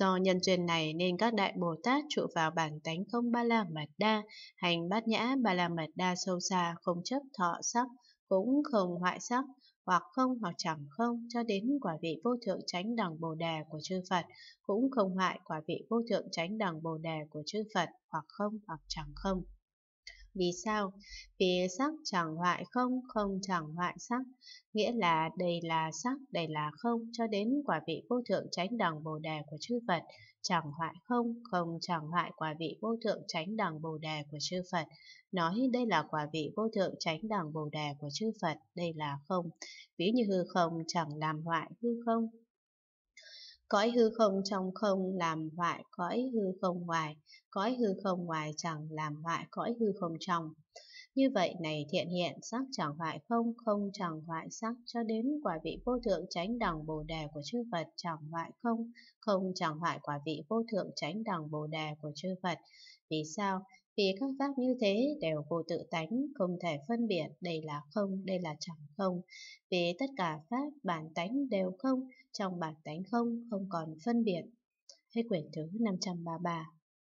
Do nhân duyên này nên các đại Bồ Tát trụ vào bản tánh không ba la mật đa, hành bát nhã ba la mật đa sâu xa không chấp thọ sắc, cũng không hoại sắc, hoặc không hoặc chẳng không cho đến quả vị vô thượng chánh đẳng bồ đề của chư Phật, cũng không hoại quả vị vô thượng chánh đẳng bồ đề của chư Phật hoặc không hoặc chẳng không. Vì sao? Vì sắc chẳng hoại không, không chẳng hoại sắc. Nghĩa là đây là sắc, đây là không, cho đến quả vị vô thượng chánh đẳng bồ đề của chư Phật. Chẳng hoại không, không chẳng hoại quả vị vô thượng chánh đẳng bồ đề của chư Phật. Nói đây là quả vị vô thượng chánh đẳng bồ đề của chư Phật, đây là không. Ví như hư không chẳng làm hoại hư không, Cõi hư không trong không làm hoại cõi hư không ngoài, cõi hư không ngoài chẳng làm hoại cõi hư không trong. Như vậy này thiện hiện, sắc chẳng hoại không, không chẳng hoại sắc, cho đến quả vị vô thượng chánh đẳng bồ đề của chư Phật chẳng hoại không, không chẳng hoại quả vị vô thượng chánh đẳng bồ đề của chư Phật. Vì sao? vì các pháp như thế đều vô tự tánh, không thể phân biệt đây là không, đây là chẳng không. Vì tất cả pháp bản tánh đều không, trong bản tánh không, không còn phân biệt. Hết quyển thứ 533